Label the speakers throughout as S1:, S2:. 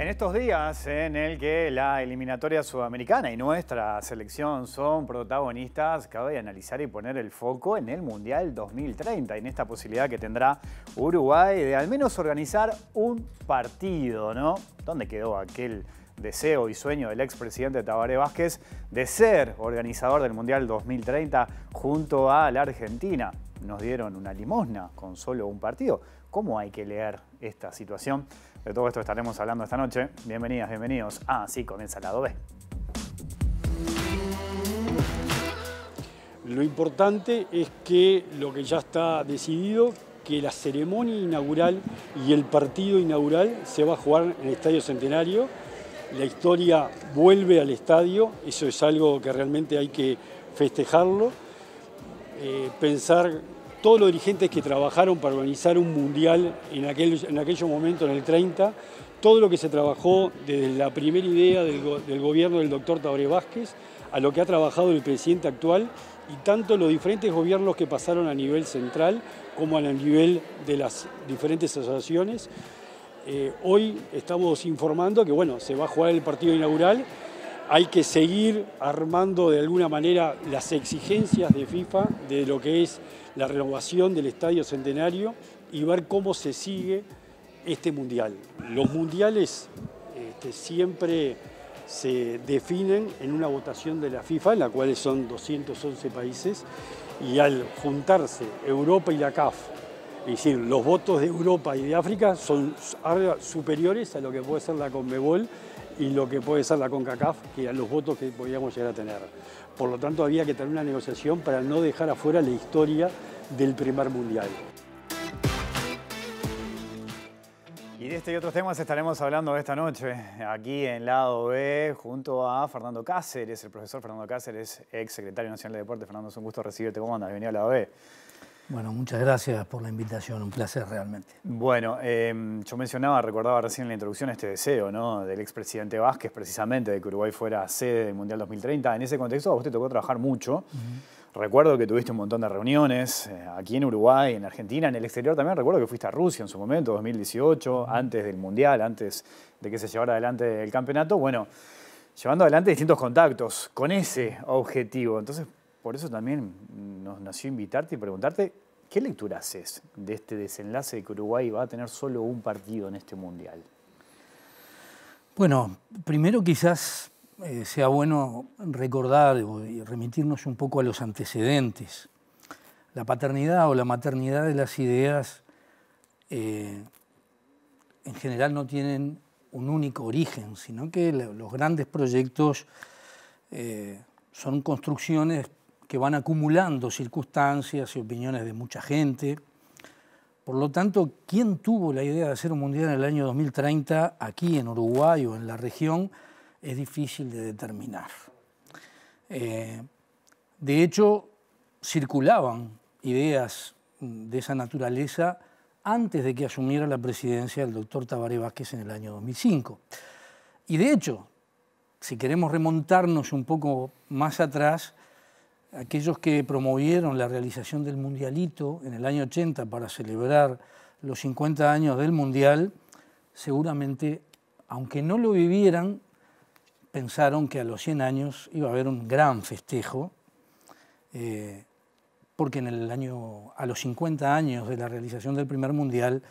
S1: En estos días en el que la eliminatoria sudamericana y nuestra selección son protagonistas, cabe analizar y poner el foco en el Mundial 2030, en esta posibilidad que tendrá Uruguay de al menos organizar un partido, ¿no? ¿Dónde quedó aquel deseo y sueño del expresidente Tabaré Vázquez de ser organizador del Mundial 2030 junto a la Argentina. Nos dieron una limosna con solo un partido. ¿Cómo hay que leer esta situación? De todo esto estaremos hablando esta noche. Bienvenidas, bienvenidos. Ah, Así comienza el lado B.
S2: Lo importante es que lo que ya está decidido, que la ceremonia inaugural y el partido inaugural se va a jugar en el Estadio Centenario. La historia vuelve al estadio, eso es algo que realmente hay que festejarlo. Eh, pensar todos los dirigentes que trabajaron para organizar un mundial en aquel, en momento, en el 30, todo lo que se trabajó desde la primera idea del, gobierno del doctor Tabre Vázquez a lo que ha trabajado el presidente actual y tanto los diferentes gobiernos que pasaron a nivel central como a nivel de las diferentes asociaciones. Eh, hoy estamos informando que bueno, se va a jugar el partido inaugural hay que seguir armando de alguna manera las exigencias de FIFA de lo que es la renovación del Estadio Centenario y ver cómo se sigue este Mundial. Los Mundiales este, siempre se definen en una votación de la FIFA, en la cual son 211 países, y al juntarse Europa y la CAF, es decir, los votos de Europa y de África son superiores a lo que puede ser la Conmebol, y lo que puede ser la CONCACAF, que eran los votos que podíamos llegar a tener. Por lo tanto, había que tener una negociación para no dejar afuera la historia del primer mundial.
S1: Y de este y otros temas estaremos hablando esta noche, aquí en Lado B, junto a Fernando Cáceres, el profesor Fernando Cáceres, ex secretario nacional de deporte. Fernando, es un gusto recibirte. ¿Cómo andas? Bienvenido a Lado B.
S3: Bueno, muchas gracias por la invitación, un placer realmente.
S1: Bueno, em, yo mencionaba, recordaba recién en la introducción este deseo ¿no? del expresidente Vázquez precisamente de que Uruguay fuera sede del Mundial 2030. En ese contexto a usted tocó trabajar mucho. Recuerdo que tuviste un montón de reuniones eh, aquí en Uruguay, en Argentina, en el exterior también. Recuerdo que fuiste a Rusia en su momento, 2018, antes del Mundial, antes de que se llevara adelante el campeonato. Bueno, llevando adelante distintos contactos con ese objetivo. Entonces, por eso también nos nació invitarte y preguntarte qué lectura haces de este desenlace de que Uruguay va a tener solo un partido en este Mundial.
S3: Bueno, primero quizás eh, sea bueno recordar y remitirnos un poco a los antecedentes. La paternidad o la maternidad de las ideas eh, en general no tienen un único origen, sino que los grandes proyectos eh, son construcciones que van acumulando circunstancias y opiniones de mucha gente. Por lo tanto, ¿quién tuvo la idea de hacer un mundial en el año 2030 aquí en Uruguay o en la región? Es difícil de determinar. Eh, de hecho, circulaban ideas de esa naturaleza antes de que asumiera la presidencia el doctor Tabaré Vázquez en el año 2005. Y de hecho, si queremos remontarnos un poco más atrás, aquellos que promovieron la realización del Mundialito en el año 80 para celebrar los 50 años del Mundial, seguramente, aunque no lo vivieran, pensaron que a los 100 años iba a haber un gran festejo, eh, porque en el año, a los 50 años de la realización del primer Mundial,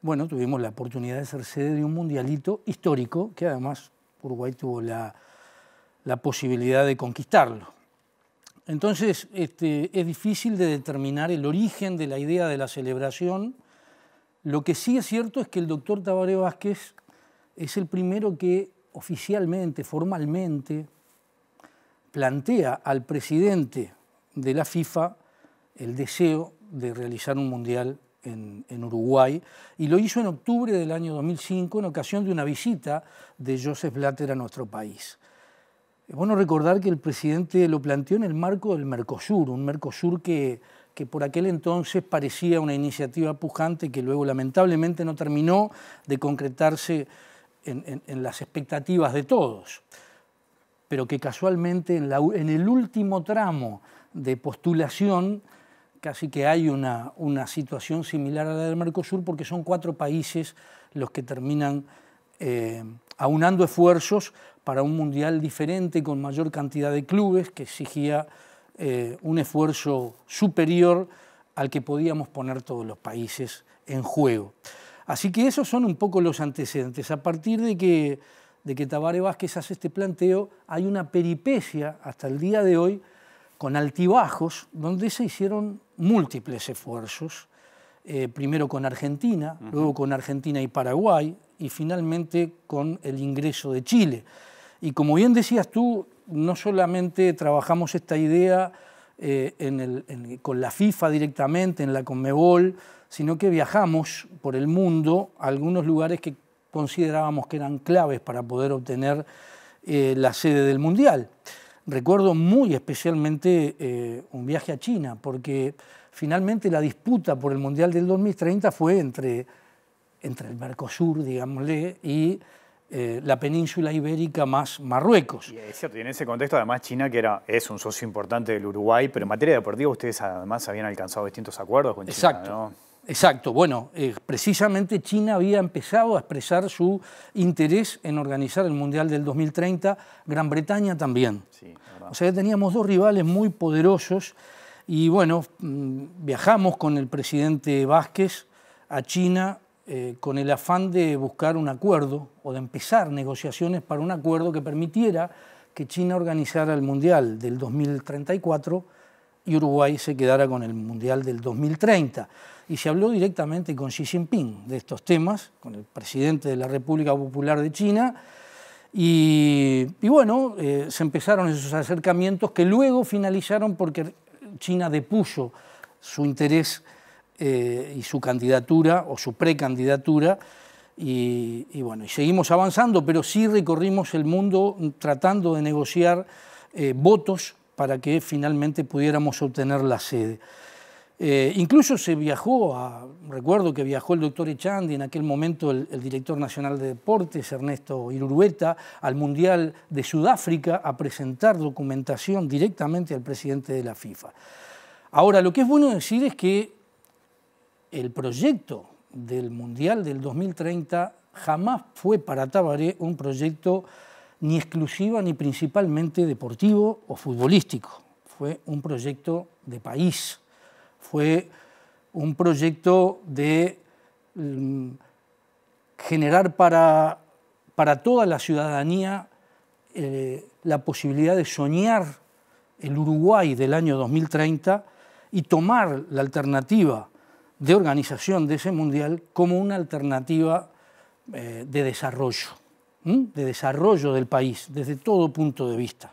S3: bueno, tuvimos la oportunidad de ser sede de un Mundialito histórico, que además Uruguay tuvo la posibilidad de conquistarlo entonces este, es difícil de determinar el origen de la idea de la celebración. Lo que sí es cierto es que el doctor Tabaré Vázquez es el primero que oficialmente, formalmente, plantea al presidente de la FIFA el deseo de realizar un mundial en, en, Uruguay y lo hizo en octubre del año 2005 en ocasión de una visita de Joseph Blatter a nuestro país. Es bueno recordar que el presidente lo planteó en el marco del Mercosur, un Mercosur que, por aquel entonces parecía una iniciativa pujante que luego lamentablemente no terminó de concretarse en, las expectativas de todos, pero que casualmente en, el último tramo de postulación casi que hay una, situación similar a la del Mercosur porque son cuatro países los que terminan eh, aunando esfuerzos para un mundial diferente con mayor cantidad de clubes que exigía eh, un esfuerzo superior al que podíamos poner todos los países en juego. Así que esos son un poco los antecedentes. A partir de que, de que Tabaré Vázquez hace este planteo, hay una peripecia hasta el día de hoy con altibajos, donde se hicieron múltiples esfuerzos, eh, primero con Argentina, luego con Argentina y Paraguay, y finalmente con el ingreso de Chile. Y como bien decías tú, no solamente trabajamos esta idea eh, con la FIFA directamente, en la Conmebol, sino que viajamos por el mundo a algunos lugares que considerábamos que eran claves para poder obtener eh, la sede del Mundial. Recuerdo muy especialmente eh, un viaje a China, porque finalmente la disputa por el Mundial del 2030 fue entre, entre el Mercosur, digámosle, y eh, la península ibérica más Marruecos. Y
S1: es cierto, y en ese contexto además China, que era, es un socio importante del Uruguay, pero en materia deportiva ustedes además habían alcanzado distintos acuerdos con China, Exacto.
S3: Exacto, bueno, eh, precisamente China había empezado a expresar su interés en organizar el Mundial del 2030, Gran Bretaña también. Sí, o sea, teníamos dos rivales muy poderosos y bueno, mm, viajamos con el presidente Vázquez a China eh, con el afán de buscar un acuerdo o de empezar negociaciones para un acuerdo que permitiera que China organizara el Mundial del 2034 y Uruguay se quedara con el Mundial del 2030. Y se habló directamente con Xi Jinping de estos temas, con el presidente de la República Popular de China, y, bueno, eh, se empezaron esos acercamientos que luego finalizaron porque China depuso su interés eh, y su candidatura o su precandidatura. Y, bueno, y seguimos avanzando, pero sí recorrimos el mundo tratando de negociar eh, votos para que finalmente pudiéramos obtener la sede. Eh, incluso se viajó, recuerdo que viajó el doctor Echandi, en aquel momento el, director nacional de deportes, Ernesto Irurueta, al Mundial de Sudáfrica a presentar documentación directamente al presidente de la FIFA. Ahora, lo que es bueno decir es que el proyecto del Mundial del 2030 jamás fue para Tabaré un proyecto ni exclusiva ni principalmente deportivo o futbolístico. Fue un proyecto de país, fue un proyecto de mm, generar para, toda la ciudadanía eh, la posibilidad de soñar el Uruguay del año 2030 y tomar la alternativa de organización de ese mundial como una alternativa eh, de desarrollo, de desarrollo del país desde todo punto de vista.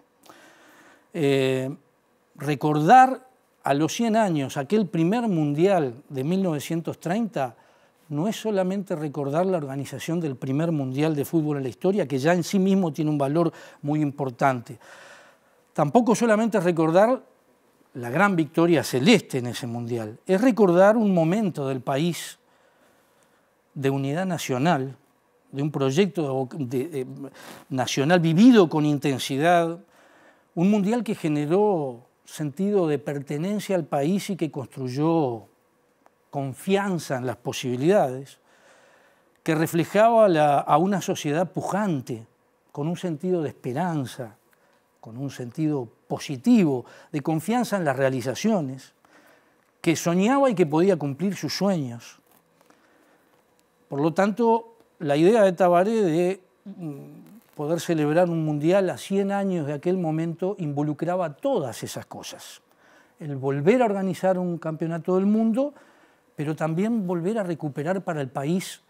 S3: Eh, recordar a los 100 años aquel primer mundial de 1930 no es solamente recordar la organización del primer mundial de fútbol en la historia, que ya en sí mismo tiene un valor muy importante. Tampoco solamente recordar la gran victoria celeste en ese mundial, es recordar un momento del país de unidad nacional, de un proyecto nacional vivido con intensidad, un mundial que generó sentido de pertenencia al país y que construyó confianza en las posibilidades, que reflejaba a una sociedad pujante, con un sentido de esperanza, con un sentido positivo, de confianza en las realizaciones, que soñaba y que podía cumplir sus sueños. Por lo tanto, la idea de Tabaré de mm, poder celebrar un mundial a 100 años de aquel momento involucraba todas esas cosas. El volver a organizar un campeonato del mundo, pero también volver a recuperar para el país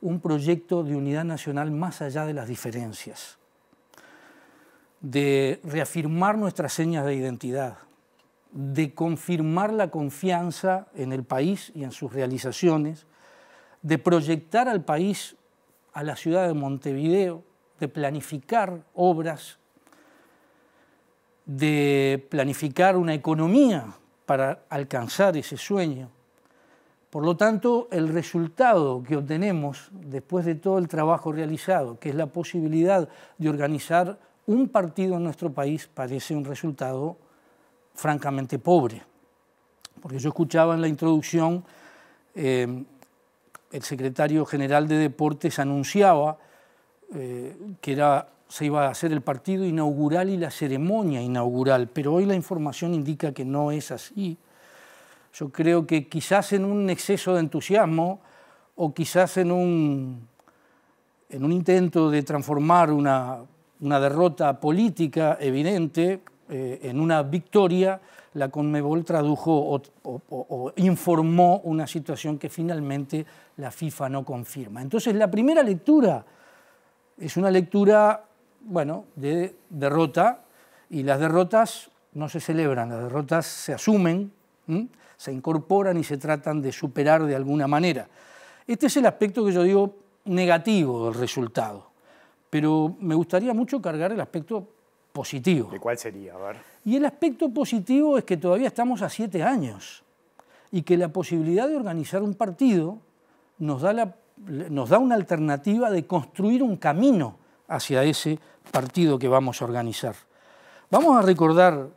S3: un proyecto de unidad nacional más allá de las diferencias de reafirmar nuestras señas de identidad, de confirmar la confianza en el país y en sus realizaciones, de proyectar al país a la ciudad de Montevideo, de planificar obras, de planificar una economía para alcanzar ese sueño. Por lo tanto, el resultado que obtenemos después de todo el trabajo realizado, que es la posibilidad de organizar un partido en nuestro país parece un resultado francamente pobre. Porque yo escuchaba en la introducción, eh, el secretario general de Deportes anunciaba eh, que se iba a hacer el partido inaugural y la ceremonia inaugural, pero hoy la información indica que no es así. Yo creo que quizás en un exceso de entusiasmo o quizás en un intento de transformar una una derrota política evidente eh, en una victoria, la Conmebol tradujo o, informó una situación que finalmente la FIFA no confirma. Entonces la primera lectura es una lectura, bueno, de derrota y las derrotas no se celebran, las derrotas se asumen, se incorporan y se tratan de superar de alguna manera. Este es el aspecto que yo digo negativo del resultado pero me gustaría mucho cargar el aspecto positivo. ¿De cuál sería? Y el aspecto positivo es que todavía estamos a siete años y que la posibilidad de organizar un partido nos da, nos da una alternativa de construir un camino hacia ese partido que vamos a organizar. Vamos a recordar,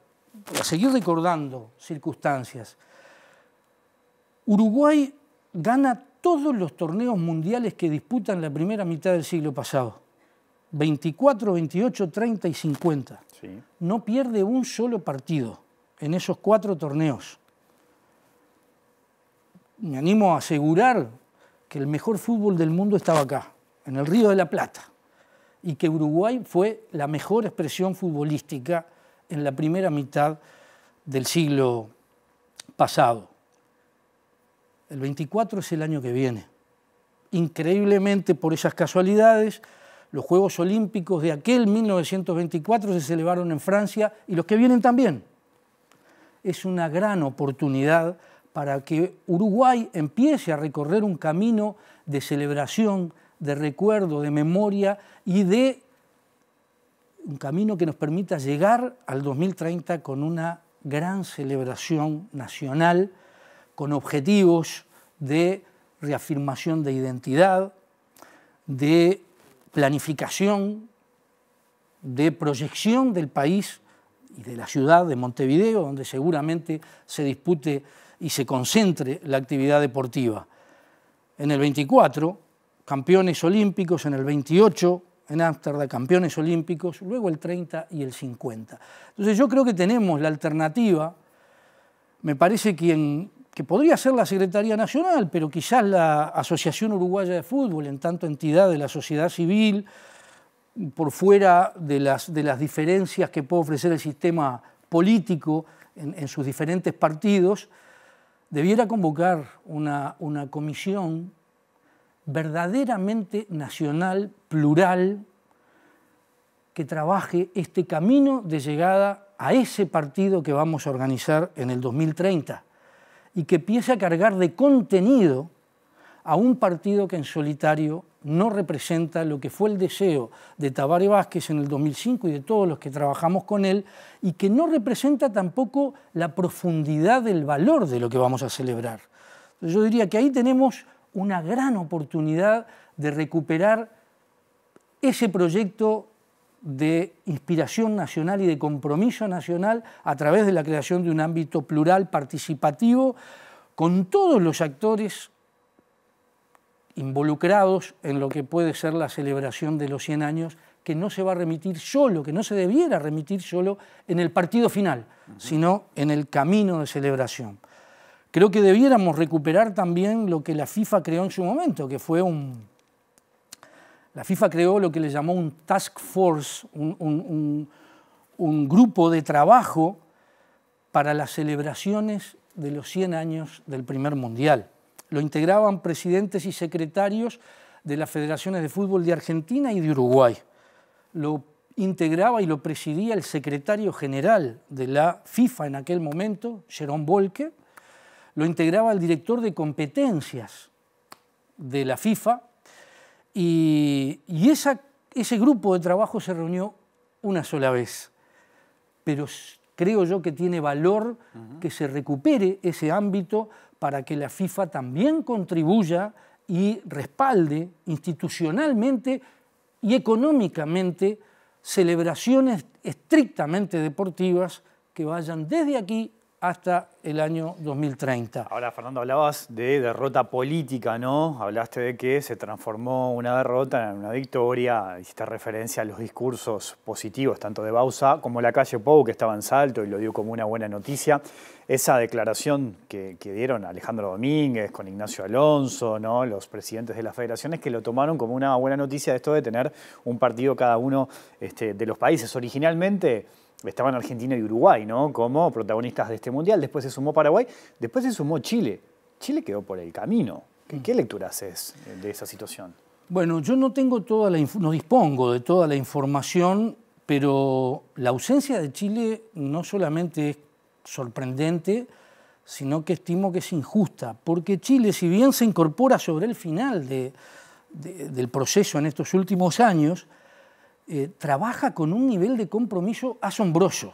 S3: a seguir recordando circunstancias. Uruguay gana todos los torneos mundiales que disputan la primera mitad del siglo pasado. 24, 28, 30 y 50. No pierde un solo partido en esos cuatro torneos. Me animo a asegurar que el mejor fútbol del mundo estaba acá, en el Río de la Plata, y que Uruguay fue la mejor expresión futbolística en la primera mitad del siglo pasado. El 24 es el año que viene. Increíblemente por esas casualidades, los Juegos Olímpicos de aquel 1924 se celebraron en Francia y los que vienen también. Es una gran oportunidad para que Uruguay empiece a recorrer un camino de celebración, de recuerdo, de memoria y de un camino que nos permita llegar al 2030 con una gran celebración nacional, con objetivos de reafirmación de identidad, de planificación, de proyección del país y de la ciudad de Montevideo, donde seguramente se dispute y se concentre la actividad deportiva. En el 24, campeones olímpicos, en el 28, en Ámsterdam, campeones olímpicos, luego el 30 y el 50. Entonces yo creo que tenemos la alternativa, me parece que en que podría ser la Secretaría Nacional, pero quizás la Asociación Uruguaya de Fútbol, en tanto entidad de la sociedad civil, por fuera de las, diferencias que puede ofrecer el sistema político en, sus diferentes partidos, debiera convocar una, una comisión verdaderamente nacional, plural, que trabaje este camino de llegada a ese partido que vamos a organizar en el 2030 y que empiece a cargar de contenido a un partido que en solitario no representa lo que fue el deseo de Tabaré Vázquez en el 2005 y de todos los que trabajamos con él, y que no representa tampoco la profundidad del valor de lo que vamos a celebrar. Yo diría que ahí tenemos una gran oportunidad de recuperar ese proyecto de inspiración nacional y de compromiso nacional a través de la creación de un ámbito plural participativo con todos los actores involucrados en lo que puede ser la celebración de los 100 años, que no se va a remitir solo, que no se debiera remitir solo en el partido final, sino en el camino de celebración. Creo que debiéramos recuperar también lo que la FIFA creó en su momento, que fue un la FIFA creó lo que le llamó un task force, un, grupo de trabajo para las celebraciones de los 100 años del primer Mundial. Lo integraban presidentes y secretarios de las federaciones de fútbol de Argentina y de Uruguay. Lo integraba y lo presidía el secretario general de la FIFA en aquel momento, Jerón Volke. Lo integraba el director de competencias de la FIFA, y, ese grupo de trabajo se reunió una sola vez, pero creo yo que tiene valor que se recupere ese ámbito para que la FIFA también contribuya y respalde institucionalmente y económicamente celebraciones estrictamente deportivas que vayan desde aquí hasta el año 2030.
S1: Ahora, Fernando, hablabas de derrota política, ¿no? Hablaste de que se transformó una derrota en una victoria, hiciste referencia a los discursos positivos, tanto de Bausa como la calle Pou, que estaba en salto y lo dio como una buena noticia. Esa declaración que, dieron Alejandro Domínguez con Ignacio Alonso, ¿no? los presidentes de las federaciones, que lo tomaron como una buena noticia de esto de tener un partido cada uno este, de los países. Originalmente estaban Argentina y Uruguay, ¿no? Como protagonistas de este mundial. Después se sumó Paraguay, después se
S3: sumó Chile. Chile
S1: quedó por el camino. ¿Qué, lectura haces eh, de esa situación?
S3: Bueno, yo no tengo toda la no dispongo de toda la información, pero la ausencia de Chile no solamente es sorprendente, sino que estimo que es injusta, porque Chile, si bien se incorpora sobre el final del proceso en estos últimos años, eh, trabaja con un nivel de compromiso asombroso.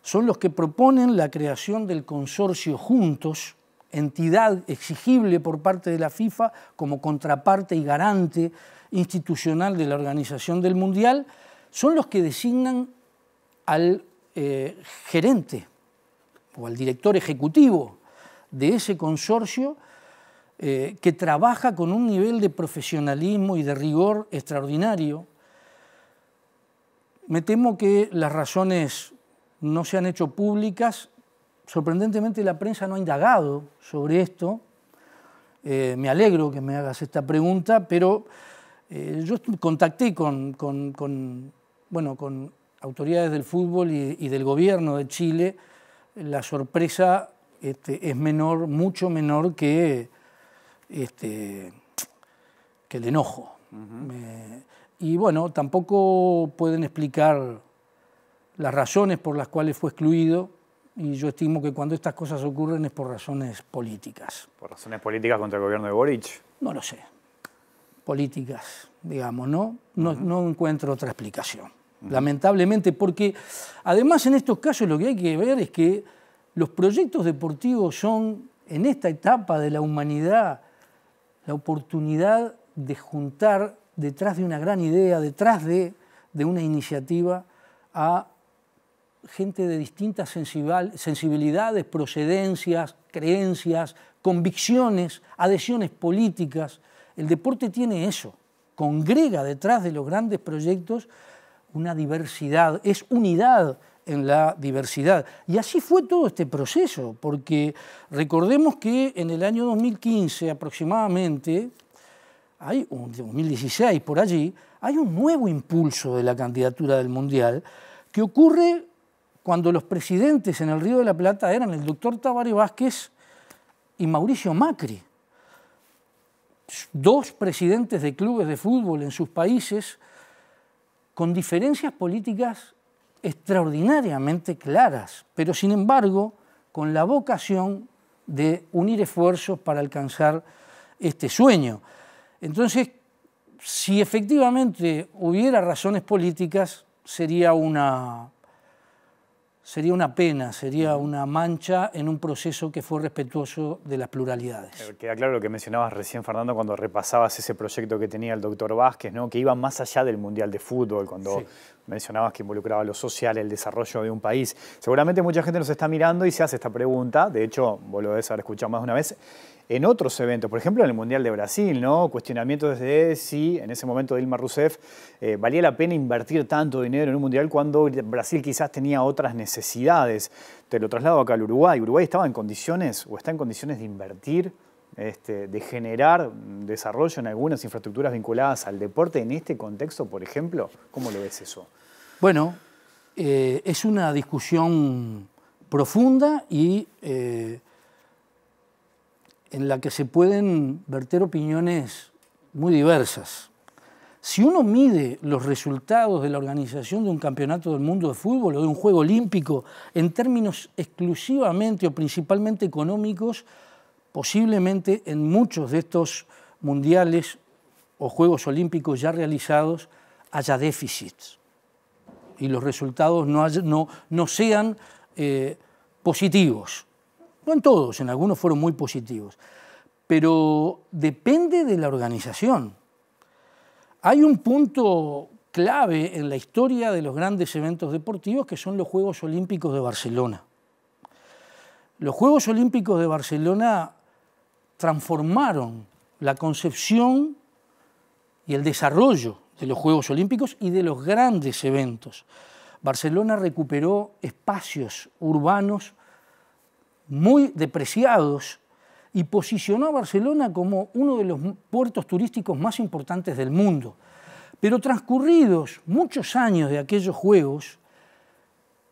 S3: Son los que proponen la creación del consorcio Juntos, entidad exigible por parte de la FIFA como contraparte y garante institucional de la organización del Mundial, son los que designan al eh, gerente o al director ejecutivo de ese consorcio eh, que trabaja con un nivel de profesionalismo y de rigor extraordinario, me temo que las razones no se han hecho públicas. Sorprendentemente la prensa no ha indagado sobre esto. Eh, me alegro que me hagas esta pregunta, pero eh, yo contacté con, bueno, con autoridades del fútbol y, del gobierno de Chile. La sorpresa este, es menor, mucho menor que, este, el enojo y bueno, tampoco pueden explicar las razones por las cuales fue excluido y yo estimo que cuando estas cosas ocurren es por razones políticas.
S1: ¿Por razones políticas contra el gobierno de Boric?
S3: No lo sé. Políticas, digamos, ¿no? No, encuentro otra explicación. Lamentablemente, porque además en estos casos lo que hay que ver es que los proyectos deportivos son, en esta etapa de la humanidad, la oportunidad de juntar detrás de una gran idea, detrás de, una iniciativa, a gente de distintas sensibilidades, procedencias, creencias, convicciones, adhesiones políticas. El deporte tiene eso, congrega detrás de los grandes proyectos una diversidad, es unidad en la diversidad. Y así fue todo este proceso, porque recordemos que en el año 2015 aproximadamente, hay un 2016 por allí, hay un nuevo impulso de la candidatura del Mundial que ocurre cuando los presidentes en el Río de la Plata eran el doctor Tabario Vázquez y Mauricio Macri. Dos presidentes de clubes de fútbol en sus países con diferencias políticas extraordinariamente claras, pero sin embargo con la vocación de unir esfuerzos para alcanzar este sueño. Entonces, si efectivamente hubiera razones políticas, sería una, sería una pena, sería una mancha en un proceso que fue respetuoso de las pluralidades.
S1: Eh, queda claro lo que mencionabas recién, Fernando, cuando repasabas ese proyecto que tenía el doctor Vázquez, que iba más allá del Mundial de Fútbol, cuando mencionabas que involucraba lo social, el desarrollo de un país. Seguramente mucha gente nos está mirando y se hace esta pregunta, de hecho, vos lo debes haber escuchado más de una vez, en otros eventos, por ejemplo en el Mundial de Brasil, ¿no? Cuestionamientos desde si en ese momento Dilma Rousseff eh, valía la pena invertir tanto dinero en un Mundial cuando Brasil quizás tenía otras necesidades. Te lo traslado acá al Uruguay. ¿Uruguay estaba en condiciones o está en condiciones de invertir, este, de generar desarrollo en algunas infraestructuras vinculadas al deporte en este contexto, por ejemplo? ¿Cómo lo ves eso?
S3: Bueno, eh, es una discusión profunda y... Eh, en la que se pueden verter opiniones muy diversas. Si uno mide los resultados de la organización de un campeonato del mundo de fútbol o de un juego olímpico en términos exclusivamente o principalmente económicos, posiblemente en muchos de estos mundiales o Juegos Olímpicos ya realizados haya déficits y los resultados no, sean eh, positivos. No en todos, en algunos fueron muy positivos. Pero depende de la organización. Hay un punto clave en la historia de los grandes eventos deportivos que son los Juegos Olímpicos de Barcelona. Los Juegos Olímpicos de Barcelona transformaron la concepción y el desarrollo de los Juegos Olímpicos y de los grandes eventos. Barcelona recuperó espacios urbanos muy depreciados y posicionó a Barcelona como uno de los puertos turísticos más importantes del mundo. Pero transcurridos muchos años de aquellos Juegos,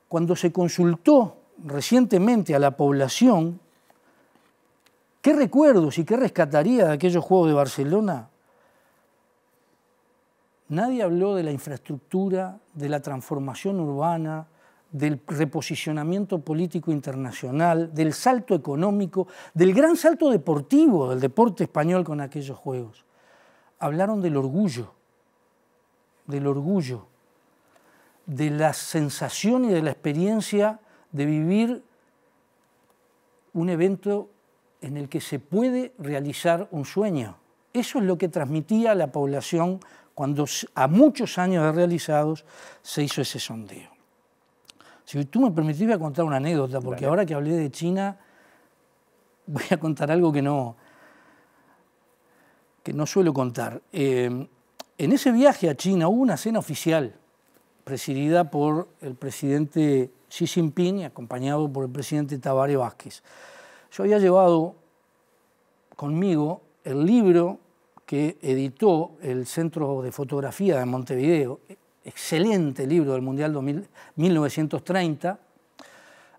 S3: cuando se consultó recientemente a la población, ¿qué recuerdos y qué rescataría de aquellos Juegos de Barcelona? Nadie habló de la infraestructura, de la transformación urbana, del reposicionamiento político internacional, del salto económico, del gran salto deportivo del deporte español con aquellos Juegos. Hablaron del orgullo, del orgullo, de la sensación y de la experiencia de vivir un evento en el que se puede realizar un sueño. Eso es lo que transmitía a la población cuando a muchos años de realizados se hizo ese sondeo. Si tú me permitís, voy a contar una anécdota, porque ahora que hablé de China, voy a contar algo que no, que no suelo contar. Eh, en ese viaje a China hubo una cena oficial presidida por el presidente Xi Jinping y acompañado por el presidente Tabare Vázquez. Yo había llevado conmigo el libro que editó el Centro de Fotografía de Montevideo, excelente libro del Mundial 1930,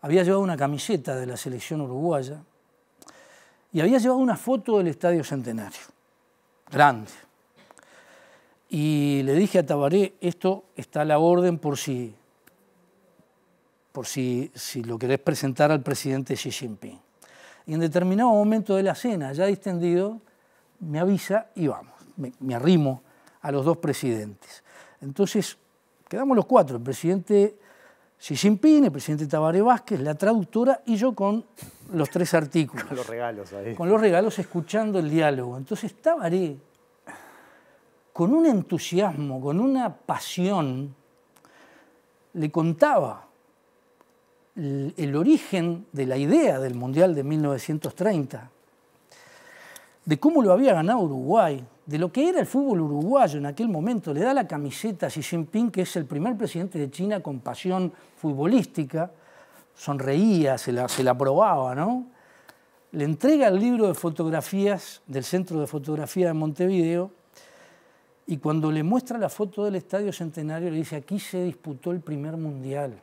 S3: había llevado una camiseta de la selección uruguaya y había llevado una foto del Estadio Centenario, grande. Y le dije a Tabaré, esto está a la orden por si, por si, si lo querés presentar al presidente Xi Jinping. Y en determinado momento de la cena, ya distendido, me avisa y vamos, me, me arrimo a los dos presidentes. Entonces, quedamos los cuatro, el presidente Xi Jinping, el presidente Tabaré Vázquez, la traductora y yo con los tres artículos. Con los regalos ahí. Con los regalos escuchando el diálogo. Entonces Tabaré, con un entusiasmo, con una pasión, le contaba el origen de la idea del Mundial de 1930 de cómo lo había ganado Uruguay, de lo que era el fútbol uruguayo en aquel momento. Le da la camiseta a Xi Jinping, que es el primer presidente de China con pasión futbolística. Sonreía, se la, probaba, ¿no? Le entrega el libro de fotografías del Centro de Fotografía de Montevideo y cuando le muestra la foto del Estadio Centenario le dice, aquí se disputó el primer mundial.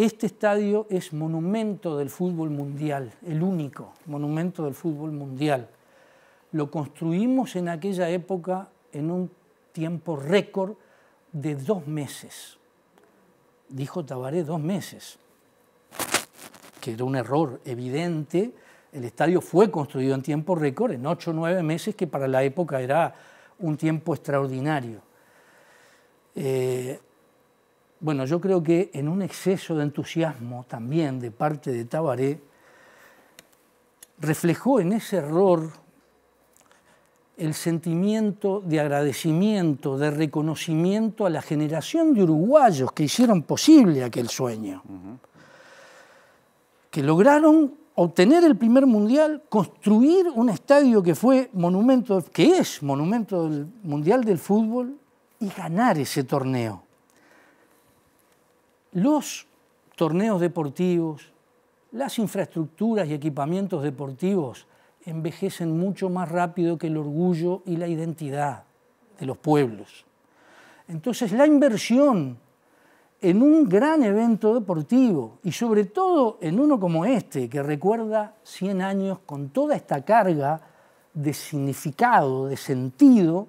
S3: Este estadio es monumento del fútbol mundial, el único monumento del fútbol mundial. Lo construimos en aquella época en un tiempo récord de dos meses. Dijo Tabaré dos meses, que era un error evidente. El estadio fue construido en tiempo récord, en ocho o nueve meses, que para la época era un tiempo extraordinario. Eh, bueno, yo creo que en un exceso de entusiasmo también de parte de Tabaré, reflejó en ese error el sentimiento de agradecimiento, de reconocimiento a la generación de uruguayos que hicieron posible aquel sueño, que lograron obtener el primer mundial, construir un estadio que fue monumento, que es monumento del mundial del fútbol y ganar ese torneo los torneos deportivos, las infraestructuras y equipamientos deportivos envejecen mucho más rápido que el orgullo y la identidad de los pueblos. Entonces la inversión en un gran evento deportivo y sobre todo en uno como este, que recuerda 100 años con toda esta carga de significado, de sentido,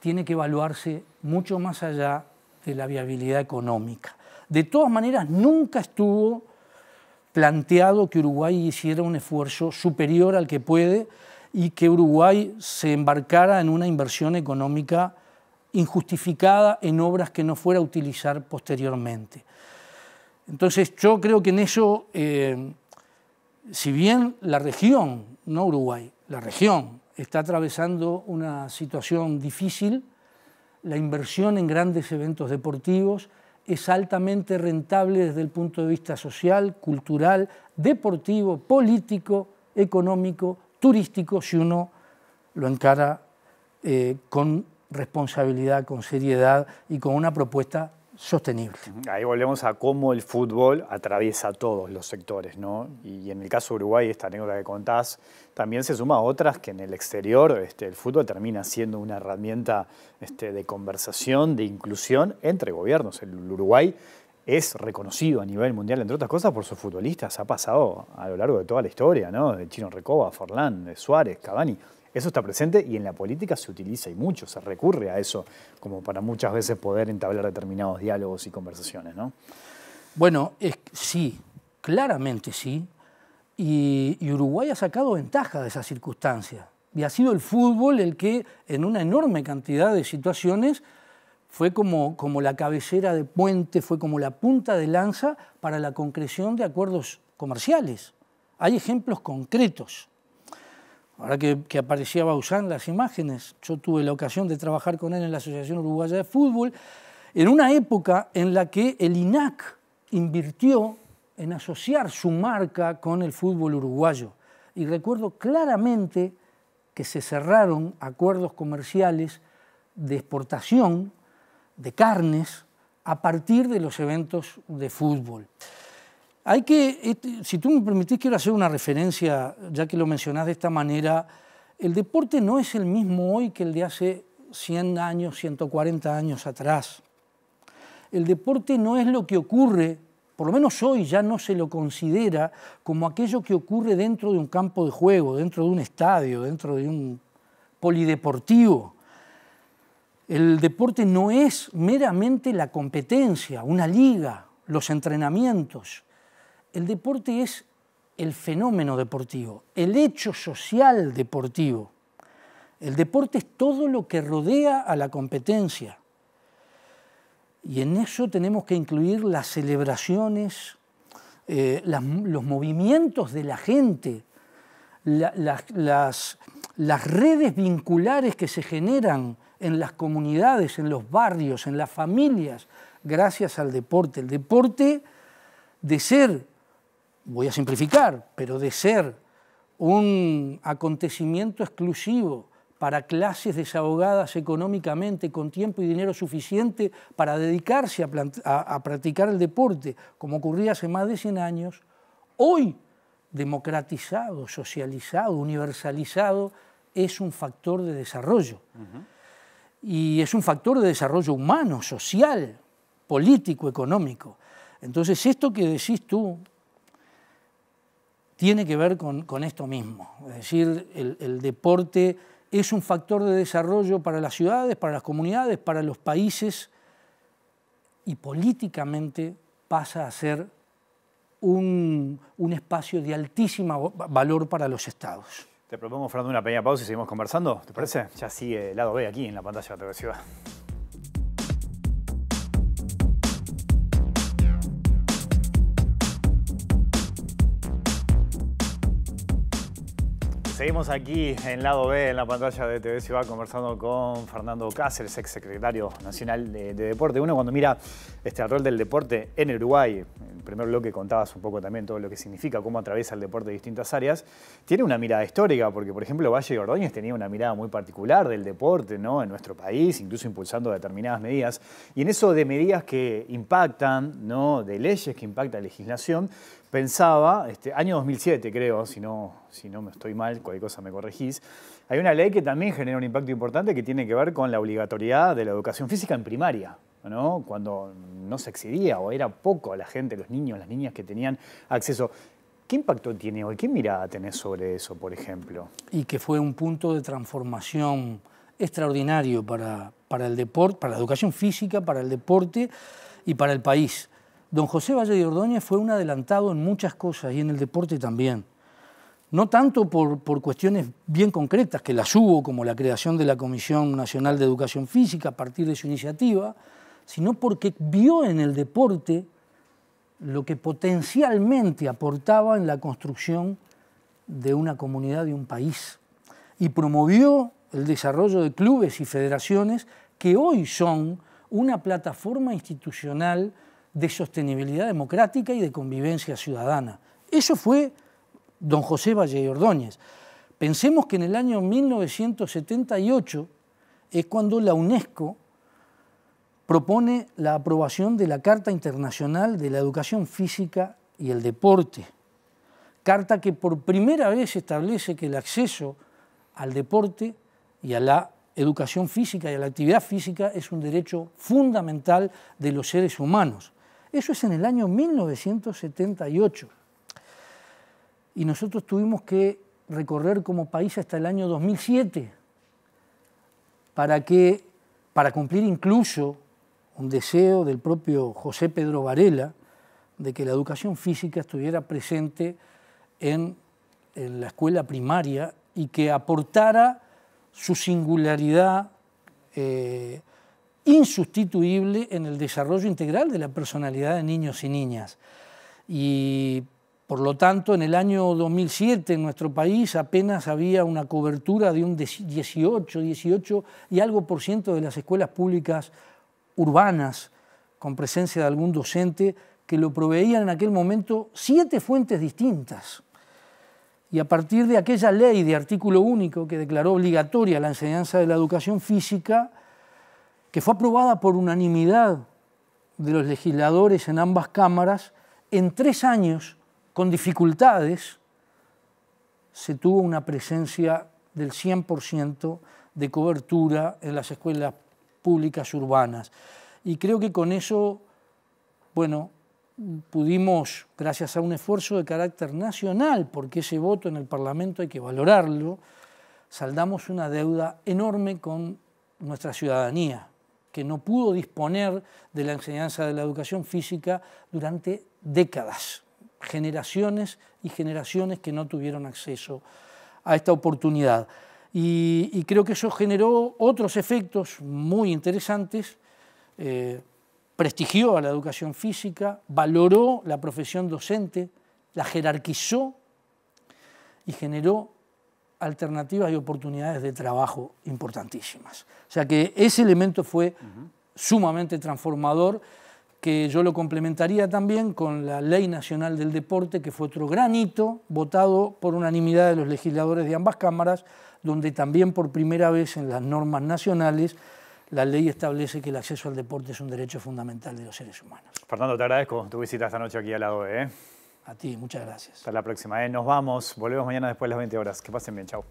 S3: tiene que evaluarse mucho más allá de la viabilidad económica. De todas maneras, nunca estuvo planteado que Uruguay hiciera un esfuerzo superior al que puede y que Uruguay se embarcara en una inversión económica injustificada en obras que no fuera a utilizar posteriormente. Entonces yo creo que en eso, eh, si bien la región, no Uruguay, la región está atravesando una situación difícil, la inversión en grandes eventos deportivos es altamente rentable desde el punto de vista social, cultural, deportivo, político, económico, turístico, si uno lo encara eh, con responsabilidad, con seriedad y con una propuesta sostenible.
S1: Ahí volvemos a cómo el fútbol atraviesa todos los sectores, ¿no? Y en el caso de Uruguay, esta anécdota que contás, también se suma a otras que en el exterior este, el fútbol termina siendo una herramienta este, de conversación, de inclusión entre gobiernos. El Uruguay es reconocido a nivel mundial, entre otras cosas, por sus futbolistas. Ha pasado a lo largo de toda la historia, ¿no? De Chino Recoba, Forlán, de Suárez, Cavani. Eso está presente y en la política se utiliza y mucho, se recurre a eso como para muchas veces poder entablar determinados diálogos y conversaciones,
S3: ¿no? Bueno, sí, claramente sí. Y, Uruguay ha sacado ventaja de esa circunstancia. Y ha sido el fútbol el que en una enorme cantidad de situaciones fue como, como, la cabecera de puente, fue como la punta de lanza para la concreción de acuerdos comerciales. Hay ejemplos concretos. Ahora que, aparecía Bausán, las imágenes, yo tuve la ocasión de trabajar con él en la Asociación Uruguaya de Fútbol, en una época en la que el INAC invirtió en asociar su marca con el fútbol uruguayo. Y recuerdo claramente que se cerraron acuerdos comerciales de exportación de carnes a partir de los eventos de fútbol. Hay que, este, si tú me permitís, quiero hacer una referencia, ya que lo mencionás de esta manera. El deporte no es el mismo hoy que el de hace 100 años, 140 años atrás. El deporte no es lo que ocurre, por lo menos hoy ya no se lo considera como aquello que ocurre dentro de un campo de juego, dentro de un estadio, dentro de un polideportivo. El deporte no es meramente la competencia, una liga, los entrenamientos el deporte es el fenómeno deportivo, el hecho social deportivo. El deporte es todo lo que rodea a la competencia. Y en eso tenemos que incluir las celebraciones, eh, los movimientos de la gente, las, las redes vinculares que se generan en las comunidades, en los barrios, en las familias, gracias al deporte. El deporte, de ser voy a simplificar, pero de ser un acontecimiento exclusivo para clases desahogadas económicamente, con tiempo y dinero suficiente para dedicarse a, practicar el deporte, como ocurría hace más de 100 años, hoy democratizado, socializado, universalizado, es un factor de desarrollo. Y es un factor de desarrollo humano, social, político, económico. Entonces, esto que decís tú, tiene que ver con, esto mismo. Es decir, el, deporte es un factor de desarrollo para las ciudades, para las comunidades, para los países y políticamente pasa a ser un, espacio de altísimo valor para los estados.
S1: Te propongo, Fernando, una pequeña pausa y seguimos conversando, ¿te parece? Ya sigue el lado B aquí en la pantalla de la televisión. Seguimos aquí en lado B, en la pantalla de TV Va conversando con Fernando Cáceres, ex secretario nacional de, Deporte. Uno cuando mira este, rol del deporte en el Uruguay, el primer bloque contabas un poco también todo lo que significa, cómo atraviesa el deporte de distintas áreas, tiene una mirada histórica, porque por ejemplo Valle y tenía una mirada muy particular del deporte ¿no? en nuestro país, incluso impulsando determinadas medidas. Y en eso de medidas que impactan, ¿no? de leyes que impactan legislación, pensaba, este, año 2007 creo, si no, si no me estoy mal, me hay una ley que también genera un impacto importante que tiene que ver con la obligatoriedad de la educación física en primaria. ¿no? cuando no se excedía o era poco a la gente, los niños, las niñas que tenían acceso. ¿Qué impacto tiene hoy? ¿Qué mirada tenés sobre eso, por ejemplo?
S3: Y que fue un punto de transformación extraordinario para, para el deporte, para la educación física, para el deporte y para el país. Don José Valle de Ordóñez fue un adelantado en muchas cosas y en el deporte también no tanto por, cuestiones bien concretas, que las hubo, como la creación de la Comisión Nacional de Educación Física a partir de su iniciativa, sino porque vio en el deporte lo que potencialmente aportaba en la construcción de una comunidad, de un país, y promovió el desarrollo de clubes y federaciones que hoy son una plataforma institucional de sostenibilidad democrática y de convivencia ciudadana. Eso fue don José Valle y Ordóñez. Pensemos que en el año 1978 es cuando la UNESCO propone la aprobación de la Carta Internacional de la Educación Física y el Deporte, carta que por primera vez establece que el acceso al deporte y a la educación física y a la actividad física es un derecho fundamental de los seres humanos. Eso es en el año 1978 y nosotros tuvimos que recorrer como país hasta el año 2007 para, que, para cumplir incluso un deseo del propio José Pedro Varela de que la educación física estuviera presente en, la escuela primaria y que aportara su singularidad eh, insustituible en el desarrollo integral de la personalidad de niños y niñas. Y por lo tanto, en el año 2007 en nuestro país apenas había una cobertura de un 18, 18 y algo por ciento de las escuelas públicas urbanas con presencia de algún docente que lo proveían en aquel momento siete fuentes distintas. Y a partir de aquella ley de artículo único que declaró obligatoria la enseñanza de la educación física, que fue aprobada por unanimidad de los legisladores en ambas cámaras, en tres años con dificultades, se tuvo una presencia del 100% de cobertura en las escuelas públicas urbanas. Y creo que con eso, bueno, pudimos, gracias a un esfuerzo de carácter nacional, porque ese voto en el Parlamento hay que valorarlo, saldamos una deuda enorme con nuestra ciudadanía, que no pudo disponer de la enseñanza de la educación física durante décadas generaciones y generaciones que no tuvieron acceso a esta oportunidad. Y, creo que eso generó otros efectos muy interesantes, eh, prestigió a la educación física, valoró la profesión docente, la jerarquizó y generó alternativas y oportunidades de trabajo importantísimas. O sea que ese elemento fue sumamente transformador que yo lo complementaría también con la Ley Nacional del Deporte, que fue otro gran hito votado por unanimidad de los legisladores de ambas cámaras, donde también por primera vez en las normas nacionales la ley establece que el acceso al deporte es un derecho fundamental de los seres humanos.
S1: Fernando, te agradezco tu visita esta noche aquí al lado OE. ¿eh? A ti, muchas gracias. Hasta la próxima. ¿eh? Nos vamos, volvemos mañana después de las 20 horas. Que pasen bien, chao.